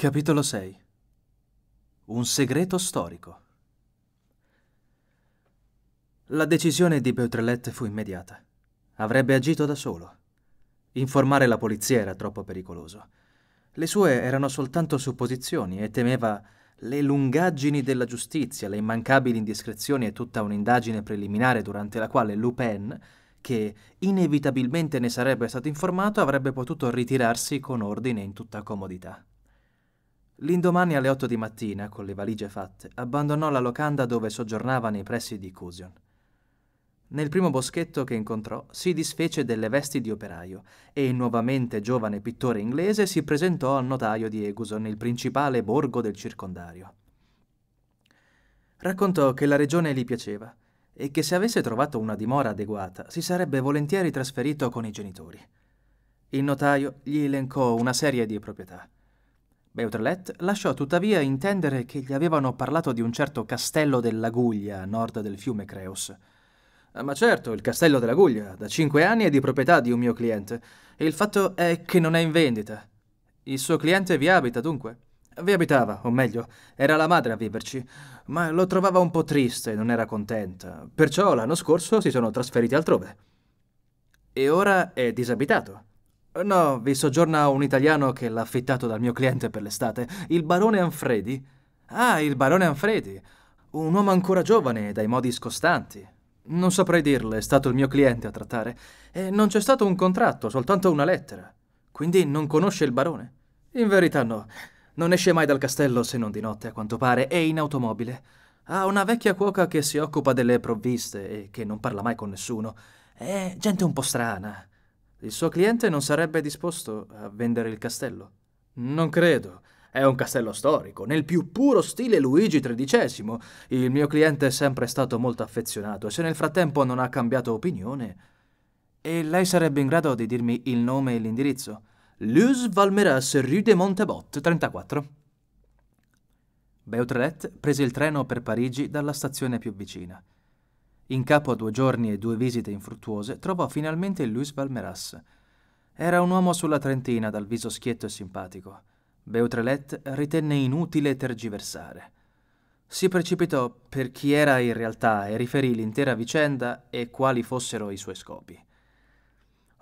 Capitolo 6 Un segreto storico La decisione di Peutrelet fu immediata. Avrebbe agito da solo. Informare la polizia era troppo pericoloso. Le sue erano soltanto supposizioni e temeva le lungaggini della giustizia, le immancabili indiscrezioni e tutta un'indagine preliminare durante la quale Lupin, che inevitabilmente ne sarebbe stato informato, avrebbe potuto ritirarsi con ordine in tutta comodità. L'indomani alle otto di mattina, con le valigie fatte, abbandonò la locanda dove soggiornava nei pressi di Cusion. Nel primo boschetto che incontrò si disfece delle vesti di operaio e il nuovamente giovane pittore inglese si presentò al notaio di Eguson, il principale borgo del circondario. Raccontò che la regione gli piaceva e che se avesse trovato una dimora adeguata si sarebbe volentieri trasferito con i genitori. Il notaio gli elencò una serie di proprietà Beuterlet lasciò tuttavia intendere che gli avevano parlato di un certo castello dell'Aguglia a nord del fiume Creus. Ma certo, il castello dell'Aguglia, da cinque anni è di proprietà di un mio cliente. e Il fatto è che non è in vendita. Il suo cliente vi abita dunque? Vi abitava, o meglio, era la madre a viverci, ma lo trovava un po' triste e non era contenta. Perciò l'anno scorso si sono trasferiti altrove. E ora è disabitato. Eh, no, vi soggiorna un italiano che l'ha affittato dal mio cliente per l'estate, il barone Anfredi. Ah, il barone Anfredi. Un uomo ancora giovane, e dai modi scostanti. Non saprei dirle, è stato il mio cliente a trattare. E non c'è stato un contratto, soltanto una lettera. Quindi non conosce il barone? In verità no. Non esce mai dal castello se non di notte, a quanto pare, e in automobile. Ha una vecchia cuoca che si occupa delle provviste e che non parla mai con nessuno. È gente un po' strana. Il suo cliente non sarebbe disposto a vendere il castello? Non credo. È un castello storico, nel più puro stile Luigi XIII. Il mio cliente è sempre stato molto affezionato e se nel frattempo non ha cambiato opinione... E lei sarebbe in grado di dirmi il nome e l'indirizzo? Luz Valmeras, Rue de Montebot, 34. Beautrelet prese il treno per Parigi dalla stazione più vicina. In capo a due giorni e due visite infruttuose, trovò finalmente Luis Valmeras. Era un uomo sulla trentina, dal viso schietto e simpatico. Beautrelet ritenne inutile tergiversare. Si precipitò per chi era in realtà e riferì l'intera vicenda e quali fossero i suoi scopi.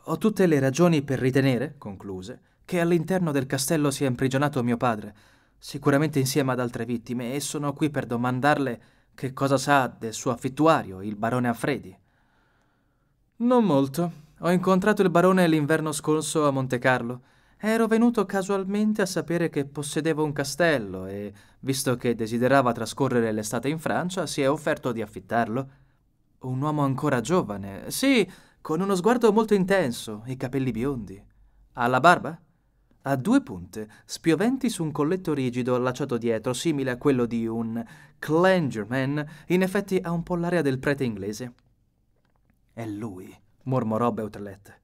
Ho tutte le ragioni per ritenere, concluse, che all'interno del castello sia imprigionato mio padre, sicuramente insieme ad altre vittime, e sono qui per domandarle che cosa sa del suo affittuario, il barone Affredi? Non molto. Ho incontrato il barone l'inverno scorso a Monte Carlo. Ero venuto casualmente a sapere che possedeva un castello e, visto che desiderava trascorrere l'estate in Francia, si è offerto di affittarlo. Un uomo ancora giovane, sì, con uno sguardo molto intenso, i capelli biondi. Ha la barba? a due punte, spioventi su un colletto rigido allacciato dietro, simile a quello di un clangerman, in effetti ha un po' l'area del prete inglese. È lui, mormorò Beutelet.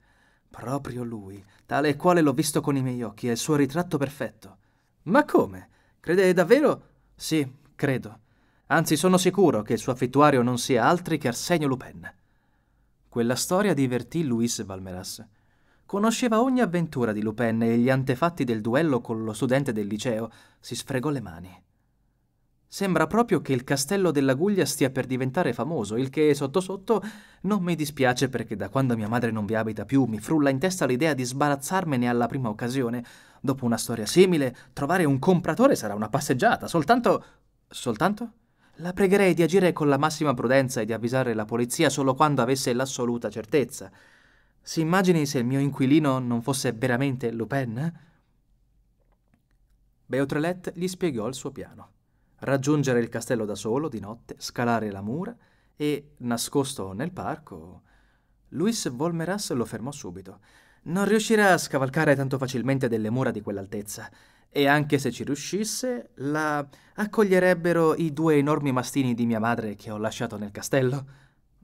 Proprio lui, tale e quale l'ho visto con i miei occhi, è il suo ritratto perfetto. Ma come? Crede davvero? Sì, credo. Anzi, sono sicuro che il suo affittuario non sia altri che Arsenio Lupin. Quella storia divertì Louis Valmeras. Conosceva ogni avventura di Lupin e gli antefatti del duello con lo studente del liceo, si sfregò le mani. Sembra proprio che il castello dell'Aguglia stia per diventare famoso, il che sotto sotto non mi dispiace perché da quando mia madre non vi abita più mi frulla in testa l'idea di sbarazzarmene alla prima occasione. Dopo una storia simile, trovare un compratore sarà una passeggiata, soltanto... soltanto? La pregherei di agire con la massima prudenza e di avvisare la polizia solo quando avesse l'assoluta certezza. Si immagini se il mio inquilino non fosse veramente Lupin? Eh? Beautrelet gli spiegò il suo piano. Raggiungere il castello da solo, di notte, scalare la mura e, nascosto nel parco... Luis Volmeras lo fermò subito. Non riuscirà a scavalcare tanto facilmente delle mura di quell'altezza e anche se ci riuscisse, la accoglierebbero i due enormi mastini di mia madre che ho lasciato nel castello.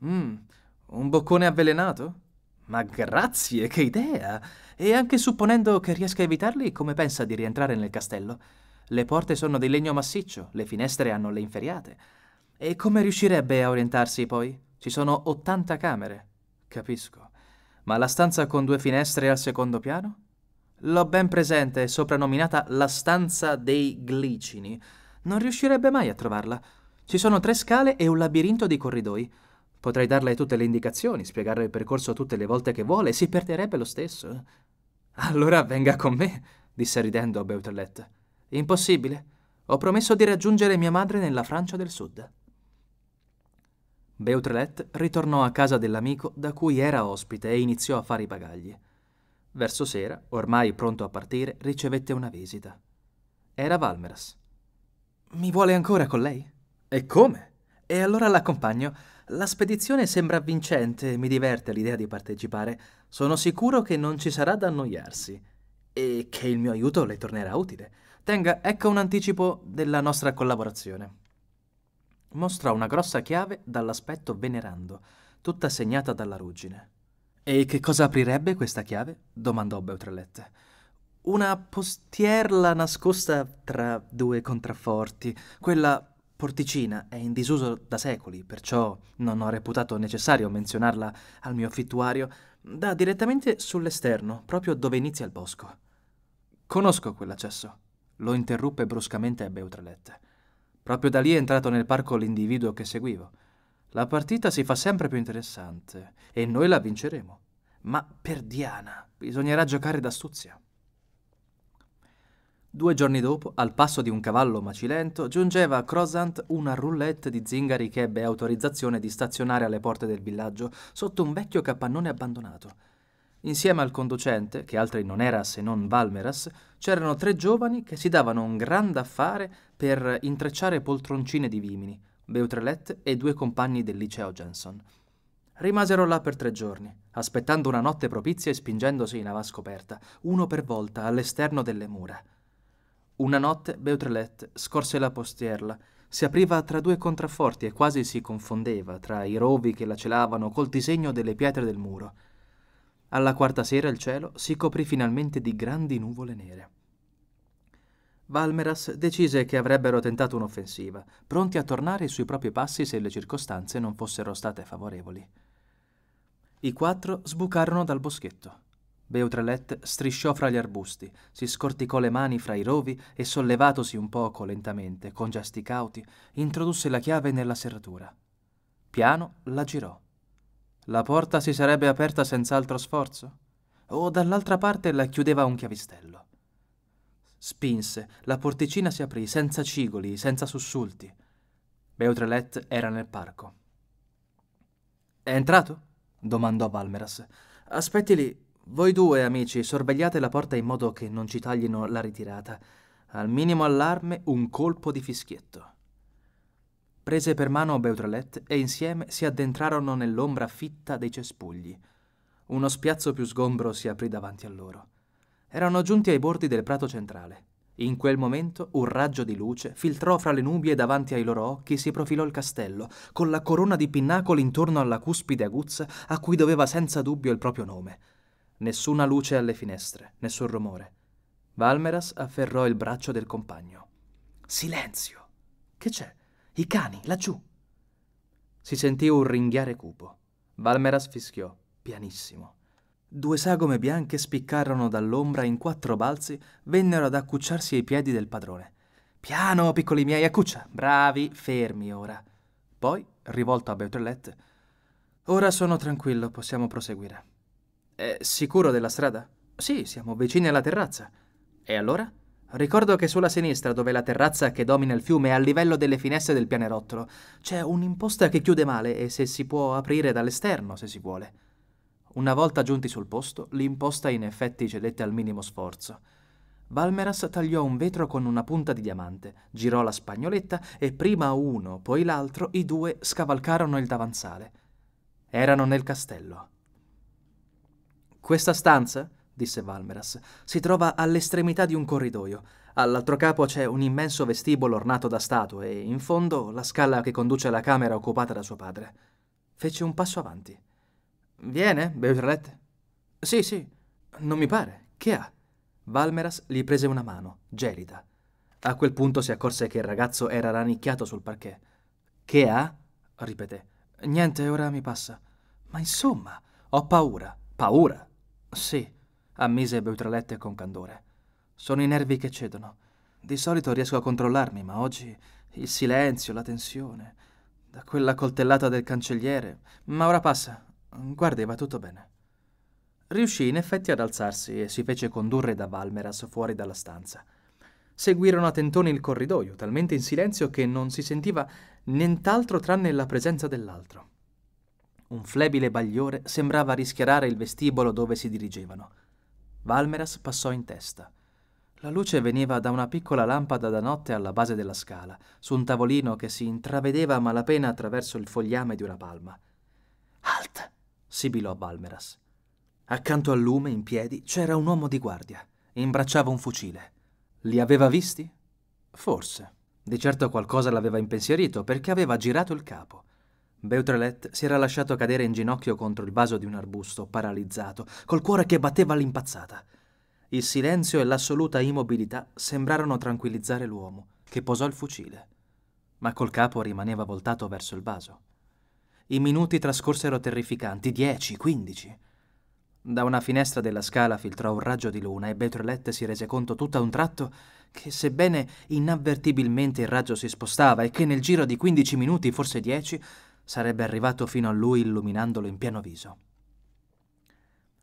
Mmm, un boccone avvelenato? Ma grazie, che idea! E anche supponendo che riesca a evitarli, come pensa di rientrare nel castello? Le porte sono di legno massiccio, le finestre hanno le inferriate. E come riuscirebbe a orientarsi poi? Ci sono 80 camere. Capisco. Ma la stanza con due finestre al secondo piano? L'ho ben presente, soprannominata la stanza dei glicini. Non riuscirebbe mai a trovarla. Ci sono tre scale e un labirinto di corridoi. Potrei darle tutte le indicazioni, spiegarle il percorso tutte le volte che vuole, e si perderebbe lo stesso. Eh? Allora venga con me, disse ridendo Beutelet. Impossibile. Ho promesso di raggiungere mia madre nella Francia del Sud. Beutrelet ritornò a casa dell'amico da cui era ospite e iniziò a fare i bagagli. Verso sera, ormai pronto a partire, ricevette una visita. Era Valmeras. Mi vuole ancora con lei? E come? E allora l'accompagno. La spedizione sembra vincente, mi diverte l'idea di partecipare. Sono sicuro che non ci sarà da annoiarsi e che il mio aiuto le tornerà utile. Tenga, ecco un anticipo della nostra collaborazione. Mostrò una grossa chiave dall'aspetto venerando, tutta segnata dalla ruggine. E che cosa aprirebbe questa chiave? domandò Beutrellette. Una postierla nascosta tra due contrafforti, quella Porticina è in disuso da secoli, perciò non ho reputato necessario menzionarla al mio affittuario, da direttamente sull'esterno, proprio dove inizia il bosco. Conosco quell'accesso, lo interruppe bruscamente Beutrelette. Proprio da lì è entrato nel parco l'individuo che seguivo. La partita si fa sempre più interessante e noi la vinceremo. Ma per Diana bisognerà giocare d'astuzia. Due giorni dopo, al passo di un cavallo macilento, giungeva a Crozant una roulette di zingari che ebbe autorizzazione di stazionare alle porte del villaggio, sotto un vecchio capannone abbandonato. Insieme al conducente, che altri non era se non Valmeras, c'erano tre giovani che si davano un gran da fare per intrecciare poltroncine di vimini, Beutrelette e due compagni del liceo Jenson. Rimasero là per tre giorni, aspettando una notte propizia e spingendosi in avanscoperta, uno per volta all'esterno delle mura. Una notte Beautrelet scorse la postierla. Si apriva tra due contrafforti e quasi si confondeva tra i rovi che la celavano col disegno delle pietre del muro. Alla quarta sera il cielo si coprì finalmente di grandi nuvole nere. Valmeras decise che avrebbero tentato un'offensiva, pronti a tornare sui propri passi se le circostanze non fossero state favorevoli. I quattro sbucarono dal boschetto. Beautrelet strisciò fra gli arbusti, si scorticò le mani fra i rovi e, sollevatosi un poco lentamente, con gesti cauti, introdusse la chiave nella serratura. Piano la girò. La porta si sarebbe aperta senza altro sforzo? O dall'altra parte la chiudeva un chiavistello? Spinse, la porticina si aprì, senza cigoli, senza sussulti. Beautrelet era nel parco. È entrato? domandò Valmeras. Aspetti lì, voi due, amici, sorvegliate la porta in modo che non ci taglino la ritirata. Al minimo allarme, un colpo di fischietto. Prese per mano Beutrelette e insieme si addentrarono nell'ombra fitta dei cespugli. Uno spiazzo più sgombro si aprì davanti a loro. Erano giunti ai bordi del prato centrale. In quel momento un raggio di luce filtrò fra le nubi e davanti ai loro occhi si profilò il castello, con la corona di pinnacoli intorno alla cuspide aguzza a cui doveva senza dubbio il proprio nome. Nessuna luce alle finestre, nessun rumore. Valmeras afferrò il braccio del compagno. Silenzio! Che c'è? I cani, laggiù! Si sentì un ringhiare cupo. Valmeras fischiò, pianissimo. Due sagome bianche spiccarono dall'ombra in quattro balzi, vennero ad accucciarsi ai piedi del padrone. Piano, piccoli miei, accuccia! Bravi, fermi ora. Poi, rivolto a Bertolette, Ora sono tranquillo, possiamo proseguire. È sicuro della strada? Sì, siamo vicini alla terrazza. E allora? Ricordo che sulla sinistra, dove la terrazza che domina il fiume è a livello delle finestre del pianerottolo, c'è un'imposta che chiude male e se si può aprire dall'esterno, se si vuole. Una volta giunti sul posto, l'imposta in effetti cedette al minimo sforzo. Valmeras tagliò un vetro con una punta di diamante, girò la spagnoletta e prima uno, poi l'altro, i due scavalcarono il davanzale. Erano nel castello. Questa stanza, disse Valmeras, si trova all'estremità di un corridoio. All'altro capo c'è un immenso vestibolo ornato da statue e in fondo la scala che conduce alla camera occupata da suo padre. Fece un passo avanti. Viene, Beutrelette? Sì, sì. Non mi pare. Che ha? Valmeras gli prese una mano, gelida. A quel punto si accorse che il ragazzo era rannicchiato sul parquet. Che ha? ripeté. Niente, ora mi passa. Ma insomma, ho paura. Paura? Sì, ammise Beutralette con candore. Sono i nervi che cedono. Di solito riesco a controllarmi, ma oggi il silenzio, la tensione, da quella coltellata del cancelliere. Ma ora passa. Guardi, va tutto bene. Riuscì in effetti ad alzarsi e si fece condurre da Valmeras fuori dalla stanza. Seguirono a tentoni il corridoio, talmente in silenzio che non si sentiva nient'altro tranne la presenza dell'altro. Un flebile bagliore sembrava rischiarare il vestibolo dove si dirigevano. Valmeras passò in testa. La luce veniva da una piccola lampada da notte alla base della scala, su un tavolino che si intravedeva a malapena attraverso il fogliame di una palma. Alt! sibilò Valmeras. Accanto al lume, in piedi, c'era un uomo di guardia. Imbracciava un fucile. Li aveva visti? Forse. Di certo qualcosa l'aveva impensierito perché aveva girato il capo. Beautrelet si era lasciato cadere in ginocchio contro il vaso di un arbusto, paralizzato, col cuore che batteva all'impazzata. Il silenzio e l'assoluta immobilità sembrarono tranquillizzare l'uomo, che posò il fucile, ma col capo rimaneva voltato verso il vaso. I minuti trascorsero terrificanti, dieci, quindici. Da una finestra della scala filtrò un raggio di luna e Beautrelet si rese conto tutto a un tratto che sebbene inavvertibilmente il raggio si spostava e che nel giro di quindici minuti, forse dieci, sarebbe arrivato fino a lui illuminandolo in pieno viso.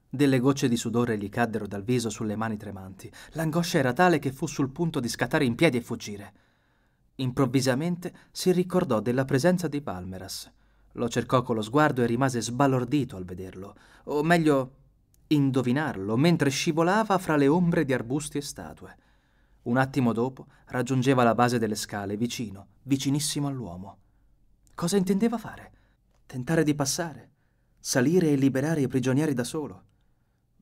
Delle gocce di sudore gli caddero dal viso sulle mani tremanti. L'angoscia era tale che fu sul punto di scattare in piedi e fuggire. Improvvisamente si ricordò della presenza di Palmeras. Lo cercò con lo sguardo e rimase sbalordito al vederlo, o meglio, indovinarlo, mentre scivolava fra le ombre di arbusti e statue. Un attimo dopo raggiungeva la base delle scale, vicino, vicinissimo all'uomo. Cosa intendeva fare? Tentare di passare, salire e liberare i prigionieri da solo.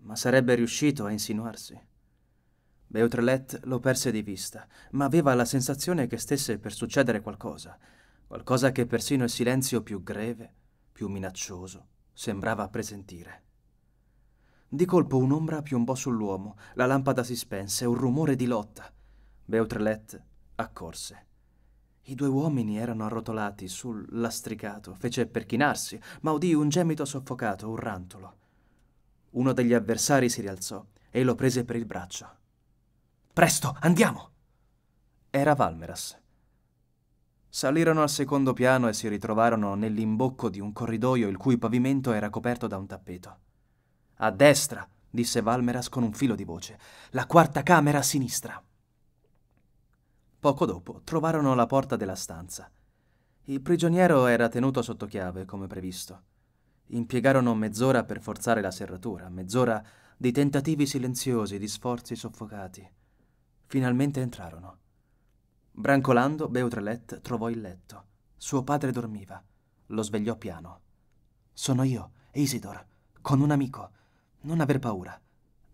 Ma sarebbe riuscito a insinuarsi. Beutrelet lo perse di vista, ma aveva la sensazione che stesse per succedere qualcosa, qualcosa che persino il silenzio più greve, più minaccioso, sembrava presentire. Di colpo un'ombra piombò sull'uomo, la lampada si spense, un rumore di lotta. Beutrelet accorse. I due uomini erano arrotolati sul lastricato, fece per chinarsi, ma udì un gemito soffocato, un rantolo. Uno degli avversari si rialzò e lo prese per il braccio. Presto, andiamo! Era Valmeras. Salirono al secondo piano e si ritrovarono nell'imbocco di un corridoio il cui pavimento era coperto da un tappeto. A destra, disse Valmeras con un filo di voce, la quarta camera a sinistra. Poco dopo trovarono la porta della stanza. Il prigioniero era tenuto sotto chiave, come previsto. Impiegarono mezz'ora per forzare la serratura, mezz'ora di tentativi silenziosi, di sforzi soffocati. Finalmente entrarono. Brancolando, Beutrelet trovò il letto. Suo padre dormiva. Lo svegliò piano. Sono io, Isidor, con un amico. Non aver paura.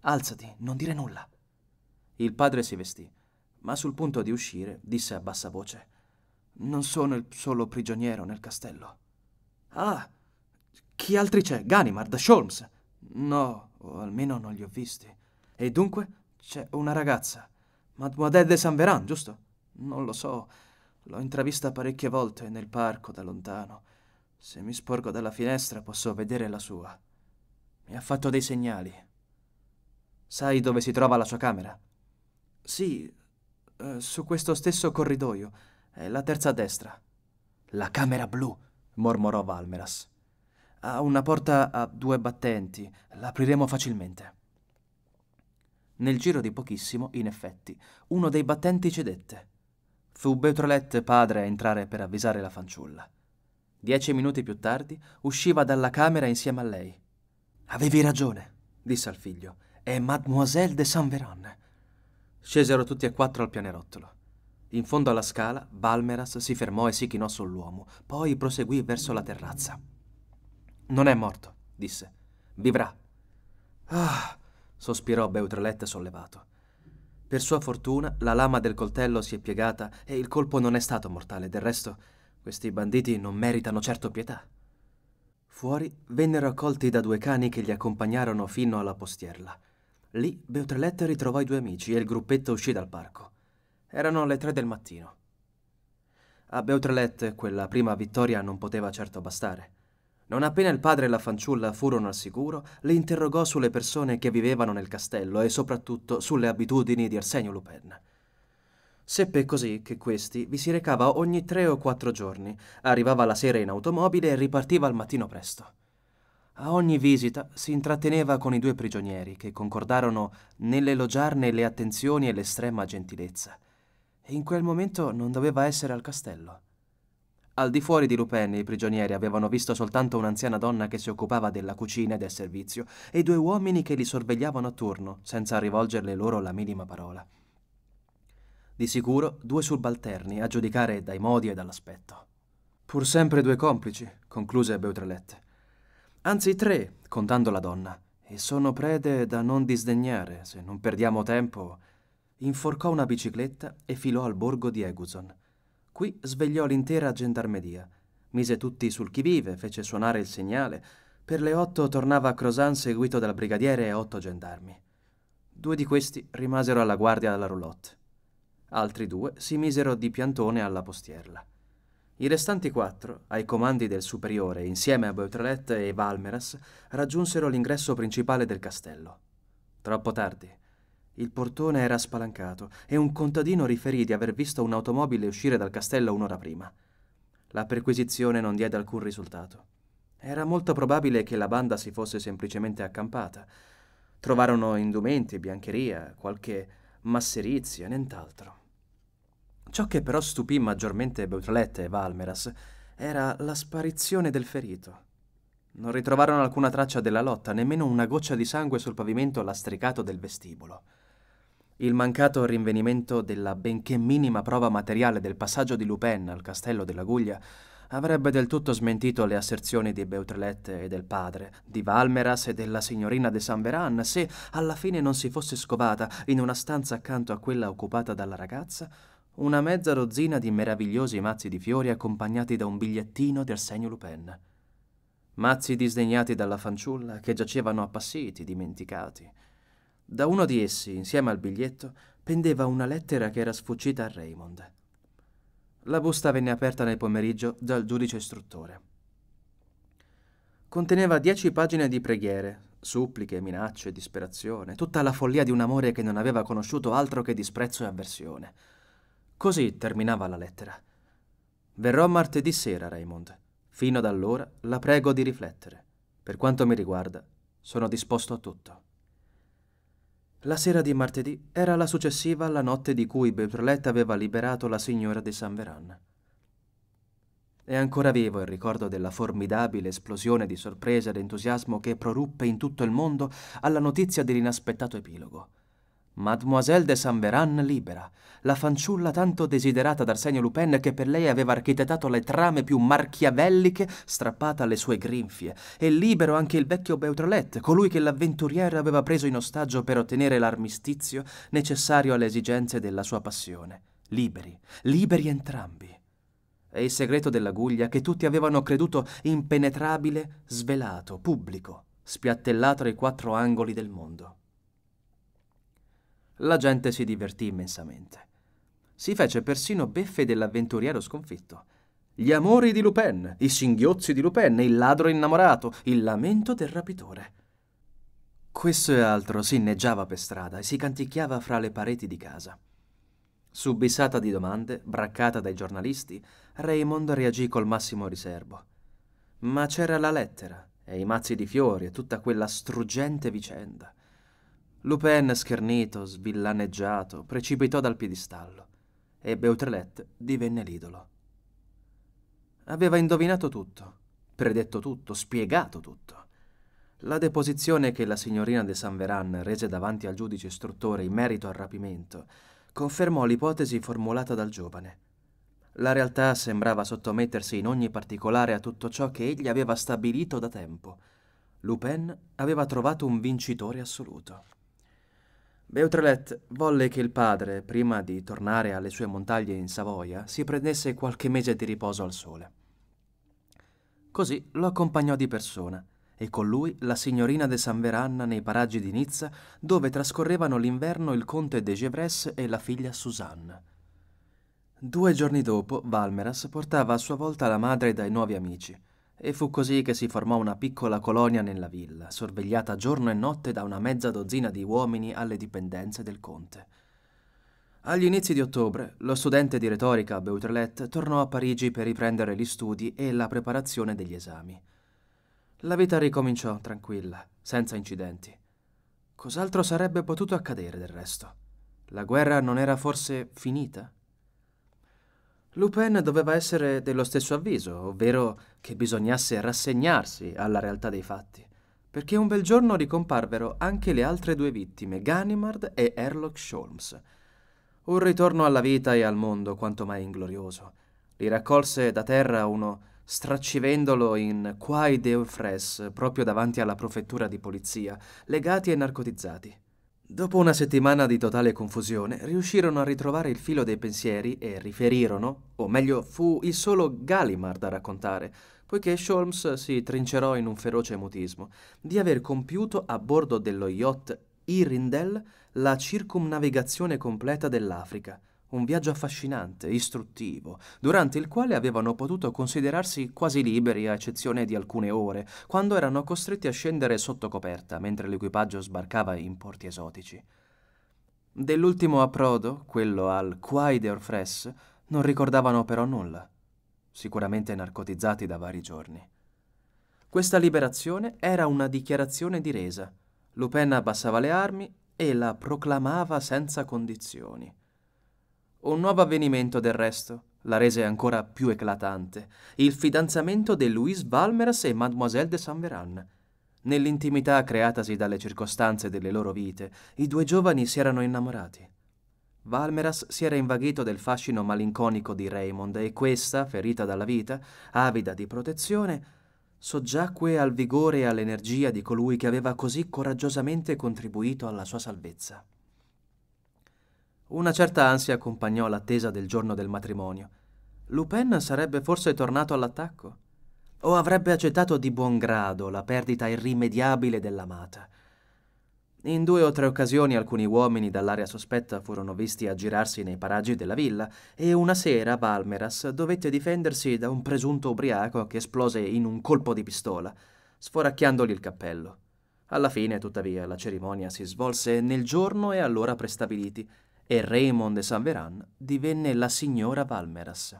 Alzati, non dire nulla. Il padre si vestì ma sul punto di uscire disse a bassa voce Non sono il solo prigioniero nel castello. Ah, chi altri c'è? Ganimard, Sholmes? No, o almeno non li ho visti. E dunque c'è una ragazza, Mademoiselle de Saint Veran, giusto? Non lo so, l'ho intravista parecchie volte nel parco da lontano. Se mi sporgo dalla finestra posso vedere la sua. Mi ha fatto dei segnali. Sai dove si trova la sua camera? Sì, eh, su questo stesso corridoio. È la terza a destra. La camera blu, mormorò Valmeras. Ha una porta a due battenti. L'apriremo facilmente. Nel giro di pochissimo, in effetti, uno dei battenti cedette. Fu Beutrolet padre a entrare per avvisare la fanciulla. Dieci minuti più tardi usciva dalla camera insieme a lei. Avevi ragione, disse al figlio. È Mademoiselle de Saint-Véran. Scesero tutti e quattro al pianerottolo. In fondo alla scala, Balmeras si fermò e si chinò sull'uomo, poi proseguì verso la terrazza. Non è morto, disse. Vivrà. Ah, sospirò Beutrelette sollevato. Per sua fortuna, la lama del coltello si è piegata e il colpo non è stato mortale. Del resto, questi banditi non meritano certo pietà. Fuori vennero accolti da due cani che li accompagnarono fino alla postierla. Lì Beutrelette ritrovò i due amici e il gruppetto uscì dal parco. Erano le tre del mattino. A Beutrelette quella prima vittoria non poteva certo bastare. Non appena il padre e la fanciulla furono al sicuro, le interrogò sulle persone che vivevano nel castello e soprattutto sulle abitudini di Arsenio Lupin. Seppe così che questi vi si recava ogni tre o quattro giorni, arrivava la sera in automobile e ripartiva al mattino presto. A ogni visita si intratteneva con i due prigionieri, che concordarono nell'elogiarne le attenzioni e l'estrema gentilezza. E in quel momento non doveva essere al castello. Al di fuori di Lupin i prigionieri avevano visto soltanto un'anziana donna che si occupava della cucina e del servizio e due uomini che li sorvegliavano a turno, senza rivolgerle loro la minima parola. Di sicuro due subalterni, a giudicare dai modi e dall'aspetto. Pur sempre due complici, concluse Beutrelette anzi tre, contando la donna, e sono prede da non disdegnare, se non perdiamo tempo. Inforcò una bicicletta e filò al borgo di Eguson. Qui svegliò l'intera gendarmeria, mise tutti sul chivive, fece suonare il segnale. Per le otto tornava a Crosan seguito dal brigadiere e otto gendarmi. Due di questi rimasero alla guardia della roulotte. Altri due si misero di piantone alla postierla. I restanti quattro, ai comandi del superiore, insieme a Beutrelette e Valmeras, raggiunsero l'ingresso principale del castello. Troppo tardi. Il portone era spalancato e un contadino riferì di aver visto un'automobile uscire dal castello un'ora prima. La perquisizione non diede alcun risultato. Era molto probabile che la banda si fosse semplicemente accampata. Trovarono indumenti, biancheria, qualche masserizia, nient'altro. Ciò che però stupì maggiormente Beutlette e Valmeras era la sparizione del ferito. Non ritrovarono alcuna traccia della lotta, nemmeno una goccia di sangue sul pavimento lastricato del vestibolo. Il mancato rinvenimento della benché minima prova materiale del passaggio di Lupin al castello dell'Aguglia avrebbe del tutto smentito le asserzioni di Beutrelette e del padre, di Valmeras e della signorina de San Veran, se alla fine non si fosse scovata in una stanza accanto a quella occupata dalla ragazza una mezza dozzina di meravigliosi mazzi di fiori accompagnati da un bigliettino d'Arsenio Lupin. Mazzi disdegnati dalla fanciulla che giacevano appassiti, dimenticati. Da uno di essi, insieme al biglietto, pendeva una lettera che era sfuggita a Raymond. La busta venne aperta nel pomeriggio dal giudice istruttore. Conteneva dieci pagine di preghiere, suppliche, minacce, disperazione, tutta la follia di un amore che non aveva conosciuto altro che disprezzo e avversione. Così terminava la lettera. Verrò martedì sera, Raymond. Fino ad allora la prego di riflettere. Per quanto mi riguarda, sono disposto a tutto. La sera di martedì era la successiva alla notte di cui Beverlet aveva liberato la signora de San Veran. È ancora vivo il ricordo della formidabile esplosione di sorpresa ed entusiasmo che proruppe in tutto il mondo alla notizia dell'inaspettato epilogo. Mademoiselle de Saint Veran libera, la fanciulla tanto desiderata d'Arsenio Lupin che per lei aveva architettato le trame più marchiavelliche strappata alle sue grinfie, e libero anche il vecchio Beautrelet, colui che l'avventuriera aveva preso in ostaggio per ottenere l'armistizio necessario alle esigenze della sua passione. Liberi, liberi entrambi. E il segreto dell'aguglia che tutti avevano creduto impenetrabile, svelato, pubblico, spiattellato ai quattro angoli del mondo. La gente si divertì immensamente. Si fece persino beffe dell'avventuriero sconfitto. Gli amori di Lupin, i singhiozzi di Lupin, il ladro innamorato, il lamento del rapitore. Questo e altro si inneggiava per strada e si canticchiava fra le pareti di casa. Subissata di domande, braccata dai giornalisti, Raymond reagì col massimo riservo. Ma c'era la lettera, e i mazzi di fiori e tutta quella struggente vicenda. Lupin, schernito, svillaneggiato, precipitò dal piedistallo e Beautrelet divenne l'idolo. Aveva indovinato tutto, predetto tutto, spiegato tutto. La deposizione che la signorina de San Veran rese davanti al giudice istruttore in merito al rapimento confermò l'ipotesi formulata dal giovane. La realtà sembrava sottomettersi in ogni particolare a tutto ciò che egli aveva stabilito da tempo. Lupin aveva trovato un vincitore assoluto. Beautrelet volle che il padre, prima di tornare alle sue montagne in Savoia, si prendesse qualche mese di riposo al sole. Così lo accompagnò di persona e con lui la signorina de San Veranna nei paraggi di Nizza, dove trascorrevano l'inverno il conte de Gevres e la figlia Suzanne. Due giorni dopo, Valmeras portava a sua volta la madre dai nuovi amici – e fu così che si formò una piccola colonia nella villa, sorvegliata giorno e notte da una mezza dozzina di uomini alle dipendenze del conte. Agli inizi di ottobre, lo studente di retorica Beutrelette tornò a Parigi per riprendere gli studi e la preparazione degli esami. La vita ricominciò tranquilla, senza incidenti. Cos'altro sarebbe potuto accadere del resto? La guerra non era forse finita? Lupin doveva essere dello stesso avviso, ovvero che bisognasse rassegnarsi alla realtà dei fatti, perché un bel giorno ricomparvero anche le altre due vittime, Ganimard e Herlock Sholmes. Un ritorno alla vita e al mondo quanto mai inglorioso. Li raccolse da terra uno straccivendolo in Quai d'Eufres, proprio davanti alla prefettura di polizia, legati e narcotizzati. Dopo una settimana di totale confusione, riuscirono a ritrovare il filo dei pensieri e riferirono, o meglio, fu il solo Gallimard a raccontare, poiché Sholmes si trincerò in un feroce mutismo, di aver compiuto a bordo dello yacht Irindel la circumnavigazione completa dell'Africa – un viaggio affascinante, istruttivo, durante il quale avevano potuto considerarsi quasi liberi a eccezione di alcune ore, quando erano costretti a scendere sotto coperta mentre l'equipaggio sbarcava in porti esotici. Dell'ultimo approdo, quello al Quai d'Orfres, non ricordavano però nulla, sicuramente narcotizzati da vari giorni. Questa liberazione era una dichiarazione di resa. Lupin abbassava le armi e la proclamava senza condizioni. Un nuovo avvenimento del resto la rese ancora più eclatante, il fidanzamento di Louise Valmeras e Mademoiselle de Saint Veran. Nell'intimità creatasi dalle circostanze delle loro vite, i due giovani si erano innamorati. Valmeras si era invaghito del fascino malinconico di Raymond e questa, ferita dalla vita, avida di protezione, soggiacque al vigore e all'energia di colui che aveva così coraggiosamente contribuito alla sua salvezza. Una certa ansia accompagnò l'attesa del giorno del matrimonio. Lupin sarebbe forse tornato all'attacco? O avrebbe accettato di buon grado la perdita irrimediabile dell'amata? In due o tre occasioni alcuni uomini dall'area sospetta furono visti aggirarsi nei paraggi della villa e una sera Balmeras dovette difendersi da un presunto ubriaco che esplose in un colpo di pistola, sforacchiandogli il cappello. Alla fine, tuttavia, la cerimonia si svolse nel giorno e all'ora prestabiliti e Raymond de Saint Veran divenne la signora Valmeras.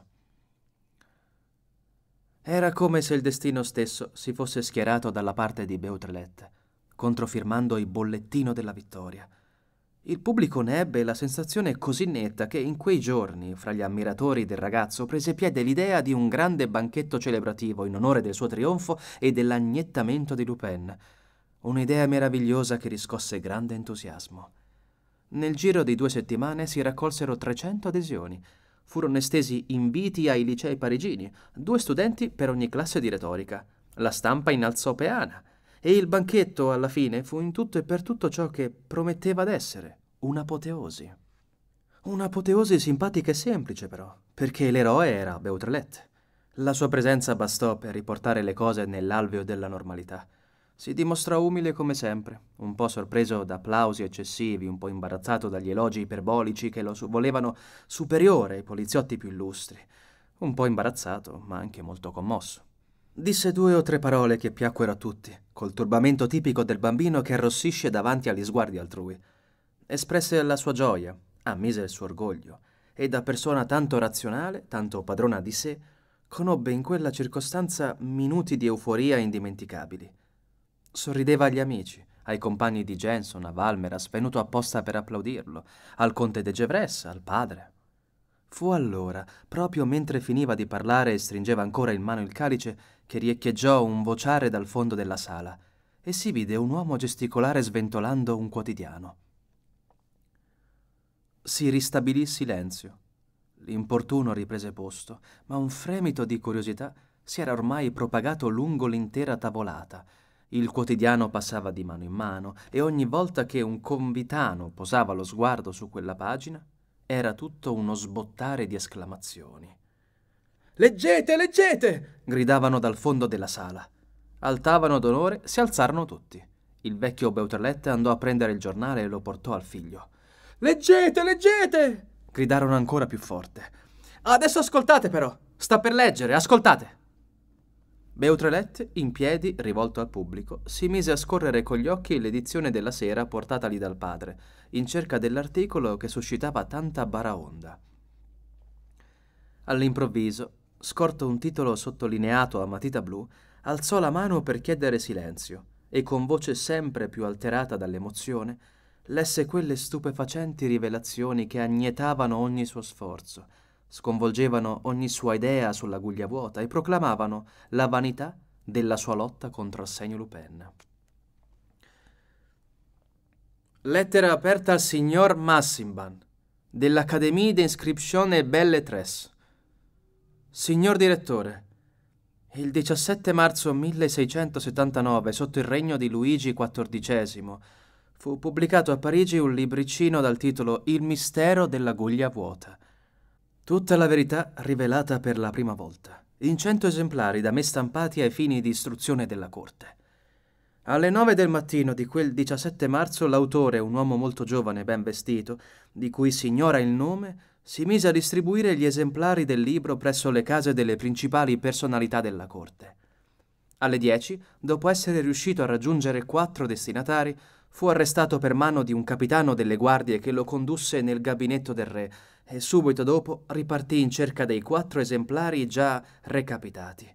Era come se il destino stesso si fosse schierato dalla parte di Beautrelette, controfirmando il bollettino della vittoria. Il pubblico ne ebbe la sensazione così netta che in quei giorni, fra gli ammiratori del ragazzo, prese piede l'idea di un grande banchetto celebrativo in onore del suo trionfo e dell'agnettamento di Lupin. Un'idea meravigliosa che riscosse grande entusiasmo. Nel giro di due settimane si raccolsero 300 adesioni. Furono estesi inviti ai licei parigini, due studenti per ogni classe di retorica. La stampa innalzò peana e il banchetto alla fine fu in tutto e per tutto ciò che prometteva d'essere, un'apoteosi. Un'apoteosi simpatica e semplice però, perché l'eroe era Beutrelette. La sua presenza bastò per riportare le cose nell'alveo della normalità. Si dimostrò umile come sempre, un po' sorpreso da applausi eccessivi, un po' imbarazzato dagli elogi iperbolici che lo volevano superiore ai poliziotti più illustri, un po' imbarazzato, ma anche molto commosso. Disse due o tre parole che piacquero a tutti, col turbamento tipico del bambino che arrossisce davanti agli sguardi altrui. Espresse la sua gioia, ammise il suo orgoglio, e da persona tanto razionale, tanto padrona di sé, conobbe in quella circostanza minuti di euforia indimenticabili Sorrideva agli amici, ai compagni di Jenson, a Valmeras, venuto apposta per applaudirlo, al conte de Gevres, al padre. Fu allora, proprio mentre finiva di parlare e stringeva ancora in mano il calice, che riecheggiò un vociare dal fondo della sala e si vide un uomo gesticolare sventolando un quotidiano. Si ristabilì il silenzio. L'importuno riprese posto, ma un fremito di curiosità si era ormai propagato lungo l'intera tavolata il quotidiano passava di mano in mano e ogni volta che un convitano posava lo sguardo su quella pagina era tutto uno sbottare di esclamazioni. Leggete, leggete! gridavano dal fondo della sala. Al tavano d'onore si alzarono tutti. Il vecchio Beuterlette andò a prendere il giornale e lo portò al figlio. Leggete, leggete! gridarono ancora più forte. Adesso ascoltate però! Sta per leggere, ascoltate! Beutrelette, in piedi, rivolto al pubblico, si mise a scorrere con gli occhi l'edizione della sera portatagli dal padre, in cerca dell'articolo che suscitava tanta baraonda. All'improvviso, scorto un titolo sottolineato a matita blu, alzò la mano per chiedere silenzio e con voce sempre più alterata dall'emozione, lesse quelle stupefacenti rivelazioni che annietavano ogni suo sforzo – sconvolgevano ogni sua idea sulla guglia vuota e proclamavano la vanità della sua lotta contro Arsenio Lupin. Lettera aperta al signor Massimban dell'Académie d'Inscripzione Belle Tres. Signor direttore, il 17 marzo 1679, sotto il regno di Luigi XIV, fu pubblicato a Parigi un libricino dal titolo Il mistero della guglia vuota – Tutta la verità rivelata per la prima volta, in cento esemplari da me stampati ai fini di istruzione della corte. Alle nove del mattino di quel 17 marzo l'autore, un uomo molto giovane e ben vestito, di cui si ignora il nome, si mise a distribuire gli esemplari del libro presso le case delle principali personalità della corte. Alle 10, dopo essere riuscito a raggiungere quattro destinatari, fu arrestato per mano di un capitano delle guardie che lo condusse nel gabinetto del re, e subito dopo ripartì in cerca dei quattro esemplari già recapitati.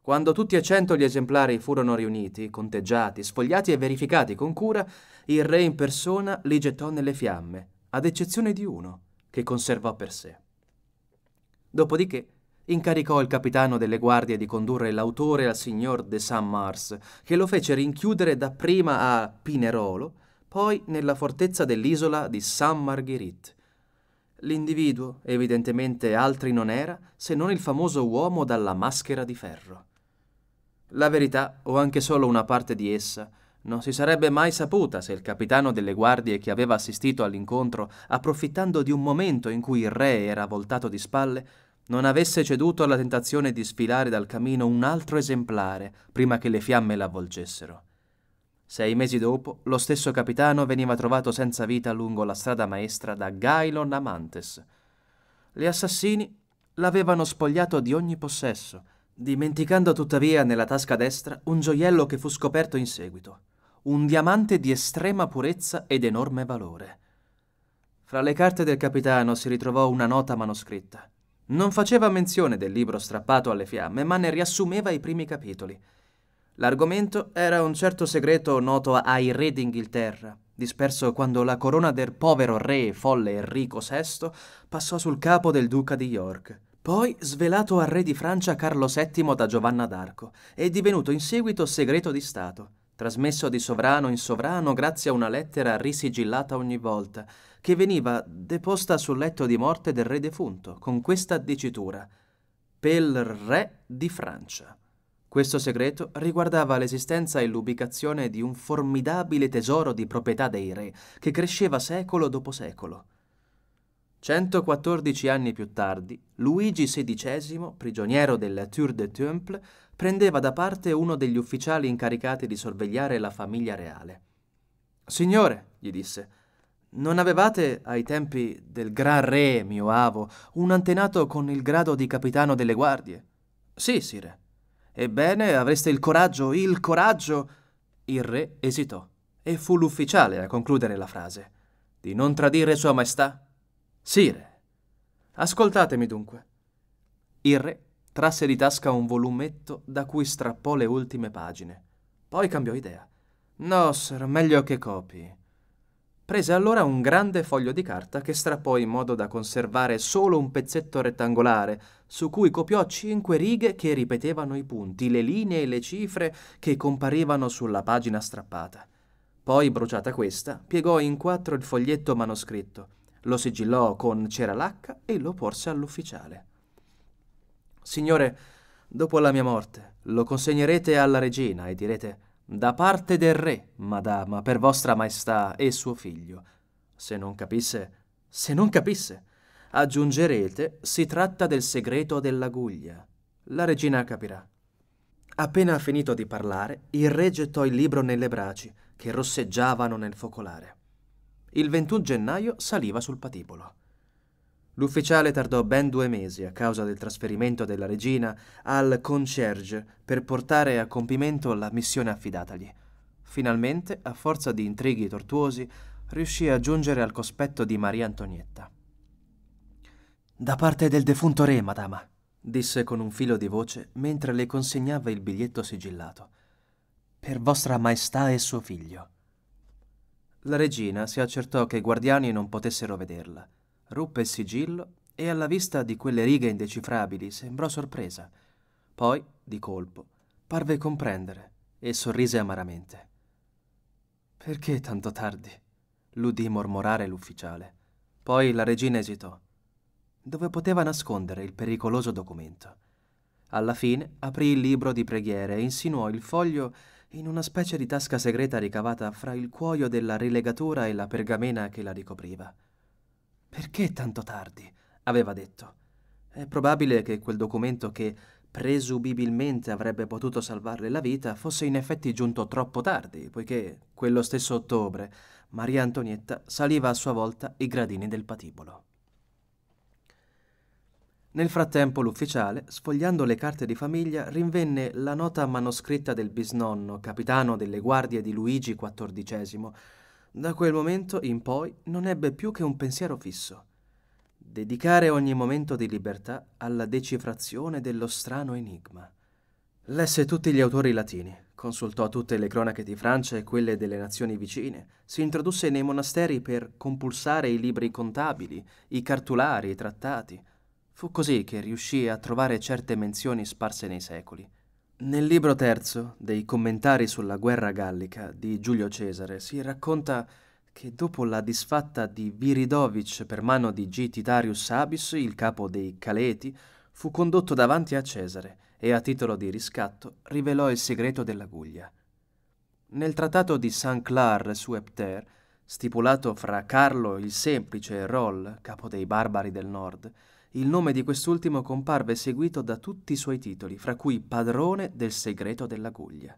Quando tutti e cento gli esemplari furono riuniti, conteggiati, sfogliati e verificati con cura, il re in persona li gettò nelle fiamme, ad eccezione di uno, che conservò per sé. Dopodiché incaricò il capitano delle guardie di condurre l'autore al signor de Saint Mars, che lo fece rinchiudere dapprima a Pinerolo, poi nella fortezza dell'isola di Saint Marguerite, L'individuo, evidentemente altri non era se non il famoso uomo dalla maschera di ferro. La verità, o anche solo una parte di essa, non si sarebbe mai saputa se il capitano delle guardie che aveva assistito all'incontro, approfittando di un momento in cui il re era voltato di spalle, non avesse ceduto alla tentazione di sfilare dal camino un altro esemplare prima che le fiamme l'avvolgessero. Sei mesi dopo, lo stesso capitano veniva trovato senza vita lungo la strada maestra da Gailon Amantes. Gli assassini l'avevano spogliato di ogni possesso, dimenticando tuttavia nella tasca destra un gioiello che fu scoperto in seguito, un diamante di estrema purezza ed enorme valore. Fra le carte del capitano si ritrovò una nota manoscritta. Non faceva menzione del libro strappato alle fiamme, ma ne riassumeva i primi capitoli – L'argomento era un certo segreto noto ai re d'Inghilterra, disperso quando la corona del povero re folle Enrico VI passò sul capo del duca di York, poi svelato al re di Francia Carlo VII da Giovanna d'Arco e divenuto in seguito segreto di Stato, trasmesso di sovrano in sovrano grazie a una lettera risigillata ogni volta, che veniva deposta sul letto di morte del re defunto, con questa dicitura: Pel re di Francia. Questo segreto riguardava l'esistenza e l'ubicazione di un formidabile tesoro di proprietà dei re, che cresceva secolo dopo secolo. 114 anni più tardi, Luigi XVI, prigioniero della Tour de Temple, prendeva da parte uno degli ufficiali incaricati di sorvegliare la famiglia reale. Signore, gli disse, non avevate, ai tempi del gran re, mio avo, un antenato con il grado di capitano delle guardie? Sì, sire. Ebbene, avreste il coraggio, il coraggio. Il re esitò, e fu l'ufficiale a concludere la frase. Di non tradire Sua Maestà? Sire. Ascoltatemi dunque. Il re trasse di tasca un volumetto da cui strappò le ultime pagine. Poi cambiò idea. No, sir, meglio che copi. Prese allora un grande foglio di carta che strappò in modo da conservare solo un pezzetto rettangolare, su cui copiò cinque righe che ripetevano i punti, le linee e le cifre che comparivano sulla pagina strappata. Poi, bruciata questa, piegò in quattro il foglietto manoscritto, lo sigillò con cera lacca e lo porse all'ufficiale. Signore, dopo la mia morte, lo consegnerete alla regina e direte da parte del re, madama, per vostra maestà e suo figlio. Se non capisse, se non capisse, aggiungerete, si tratta del segreto dell'aguglia. La regina capirà. Appena finito di parlare, il re gettò il libro nelle braci, che rosseggiavano nel focolare. Il 21 gennaio saliva sul patibolo. L'ufficiale tardò ben due mesi, a causa del trasferimento della regina, al concierge per portare a compimento la missione affidatagli. Finalmente, a forza di intrighi tortuosi, riuscì a giungere al cospetto di Maria Antonietta. Da parte del defunto re, madama, disse con un filo di voce mentre le consegnava il biglietto sigillato. Per vostra maestà e suo figlio. La regina si accertò che i guardiani non potessero vederla ruppe il sigillo e alla vista di quelle righe indecifrabili sembrò sorpresa. Poi, di colpo, parve comprendere e sorrise amaramente. Perché tanto tardi? l'udì mormorare l'ufficiale. Poi la regina esitò. Dove poteva nascondere il pericoloso documento? Alla fine aprì il libro di preghiere e insinuò il foglio in una specie di tasca segreta ricavata fra il cuoio della rilegatura e la pergamena che la ricopriva. Perché tanto tardi? aveva detto. È probabile che quel documento che presumibilmente avrebbe potuto salvarle la vita fosse in effetti giunto troppo tardi, poiché quello stesso ottobre Maria Antonietta saliva a sua volta i gradini del patibolo. Nel frattempo l'ufficiale, sfogliando le carte di famiglia, rinvenne la nota manoscritta del bisnonno, capitano delle guardie di Luigi XIV, da quel momento in poi non ebbe più che un pensiero fisso. Dedicare ogni momento di libertà alla decifrazione dello strano enigma. Lesse tutti gli autori latini, consultò tutte le cronache di Francia e quelle delle nazioni vicine, si introdusse nei monasteri per compulsare i libri contabili, i cartulari, i trattati. Fu così che riuscì a trovare certe menzioni sparse nei secoli, nel libro terzo dei commentari sulla guerra gallica di Giulio Cesare si racconta che dopo la disfatta di Viridovich per mano di G. Titarius Abis, il capo dei Caleti, fu condotto davanti a Cesare e a titolo di riscatto rivelò il segreto della guglia. Nel trattato di Saint-Clar su Epter, stipulato fra Carlo il Semplice e Roll, capo dei barbari del nord, il nome di quest'ultimo comparve seguito da tutti i suoi titoli, fra cui Padrone del segreto dell'aguglia.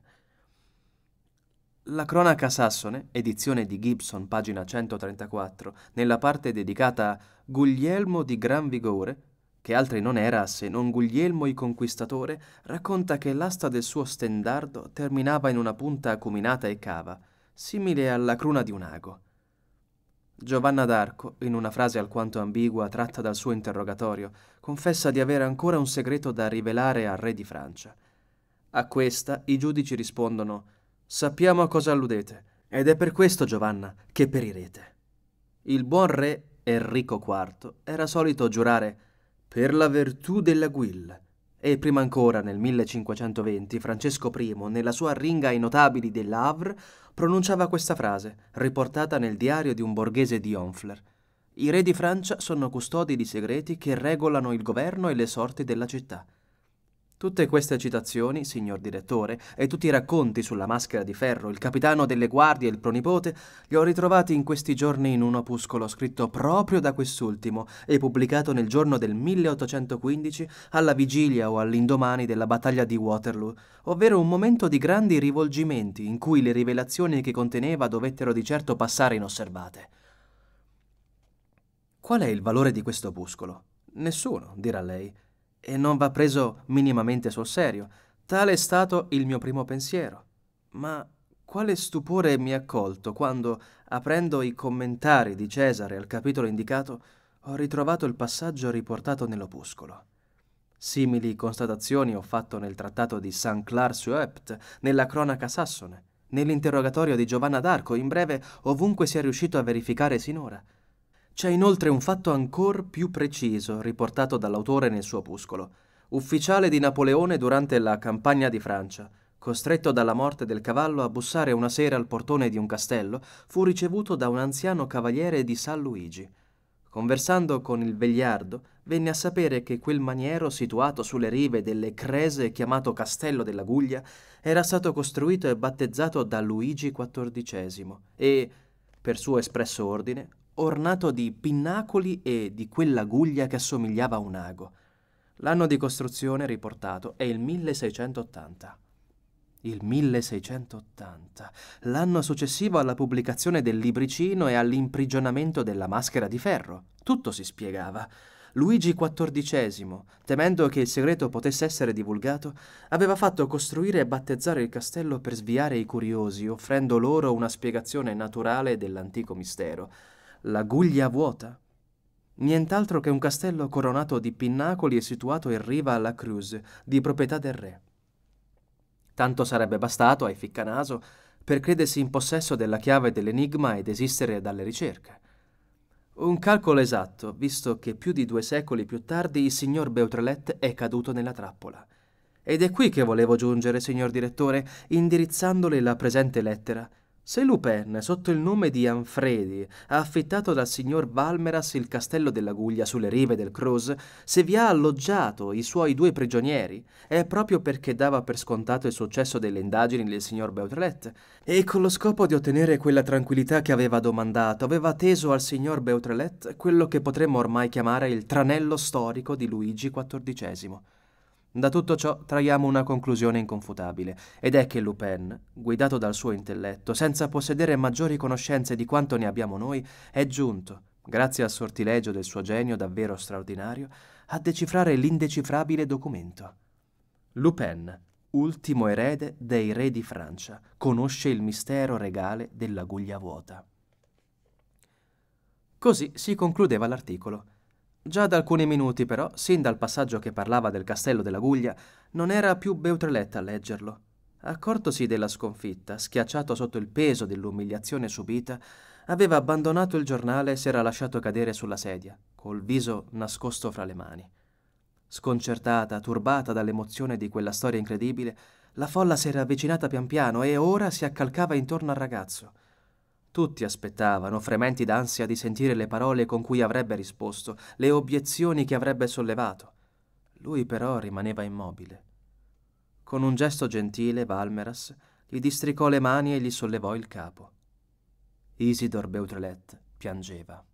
La cronaca sassone, edizione di Gibson, pagina 134, nella parte dedicata a Guglielmo di Gran Vigore, che altri non era se non Guglielmo il Conquistatore, racconta che l'asta del suo stendardo terminava in una punta acuminata e cava, simile alla cruna di un ago. Giovanna d'Arco, in una frase alquanto ambigua tratta dal suo interrogatorio, confessa di avere ancora un segreto da rivelare al re di Francia. A questa i giudici rispondono Sappiamo a cosa alludete, ed è per questo, Giovanna, che perirete. Il buon re Enrico IV era solito giurare per la virtù della guilla, e prima ancora, nel 1520, Francesco I, nella sua ringa ai notabili del Havre, pronunciava questa frase, riportata nel diario di un borghese di Honfler. I re di Francia sono custodi di segreti che regolano il governo e le sorti della città. Tutte queste citazioni, signor direttore, e tutti i racconti sulla maschera di ferro, il capitano delle guardie e il pronipote, li ho ritrovati in questi giorni in un opuscolo scritto proprio da quest'ultimo e pubblicato nel giorno del 1815 alla vigilia o all'indomani della battaglia di Waterloo, ovvero un momento di grandi rivolgimenti in cui le rivelazioni che conteneva dovettero di certo passare inosservate. Qual è il valore di questo opuscolo? Nessuno, dirà lei e non va preso minimamente sul serio. Tale è stato il mio primo pensiero. Ma quale stupore mi ha colto quando, aprendo i commentari di Cesare al capitolo indicato, ho ritrovato il passaggio riportato nell'opuscolo. Simili constatazioni ho fatto nel trattato di St. Clar su Ept, nella cronaca sassone, nell'interrogatorio di Giovanna d'Arco, in breve ovunque sia riuscito a verificare sinora – c'è inoltre un fatto ancor più preciso riportato dall'autore nel suo opuscolo. Ufficiale di Napoleone durante la campagna di Francia, costretto dalla morte del cavallo a bussare una sera al portone di un castello, fu ricevuto da un anziano cavaliere di San Luigi. Conversando con il vegliardo, venne a sapere che quel maniero situato sulle rive delle Crese, chiamato Castello della Guglia era stato costruito e battezzato da Luigi XIV e, per suo espresso ordine, ornato di pinnacoli e di quell'aguglia che assomigliava a un ago. L'anno di costruzione riportato è il 1680. Il 1680, l'anno successivo alla pubblicazione del libricino e all'imprigionamento della maschera di ferro. Tutto si spiegava. Luigi XIV, temendo che il segreto potesse essere divulgato, aveva fatto costruire e battezzare il castello per sviare i curiosi, offrendo loro una spiegazione naturale dell'antico mistero la Guglia Vuota. Nient'altro che un castello coronato di pinnacoli e situato in riva alla Cruz, di proprietà del re. Tanto sarebbe bastato ai ficcanaso per credersi in possesso della chiave dell'enigma ed esistere dalle ricerche. Un calcolo esatto, visto che più di due secoli più tardi il signor Beutrelet è caduto nella trappola. Ed è qui che volevo giungere, signor direttore, indirizzandole la presente lettera, se Lupin, sotto il nome di Anfredi, ha affittato dal signor Valmeras il castello dell'Aguglia sulle rive del Croz, se vi ha alloggiato i suoi due prigionieri, è proprio perché dava per scontato il successo delle indagini del signor Beutrelet, e con lo scopo di ottenere quella tranquillità che aveva domandato, aveva teso al signor Beutrelet quello che potremmo ormai chiamare il tranello storico di Luigi XIV. Da tutto ciò traiamo una conclusione inconfutabile, ed è che Lupin, guidato dal suo intelletto, senza possedere maggiori conoscenze di quanto ne abbiamo noi, è giunto, grazie al sortilegio del suo genio davvero straordinario, a decifrare l'indecifrabile documento. Lupin, ultimo erede dei re di Francia, conosce il mistero regale dell'aguglia vuota. Così si concludeva l'articolo. Già da alcuni minuti, però, sin dal passaggio che parlava del castello della Guglia, non era più Beutreletta a leggerlo. Accortosi della sconfitta, schiacciato sotto il peso dell'umiliazione subita, aveva abbandonato il giornale e s'era lasciato cadere sulla sedia, col viso nascosto fra le mani. Sconcertata, turbata dall'emozione di quella storia incredibile, la folla s'era avvicinata pian piano e ora si accalcava intorno al ragazzo. Tutti aspettavano, frementi d'ansia di sentire le parole con cui avrebbe risposto, le obiezioni che avrebbe sollevato. Lui però rimaneva immobile. Con un gesto gentile, Valmeras gli districò le mani e gli sollevò il capo. Isidor Beutrelet piangeva.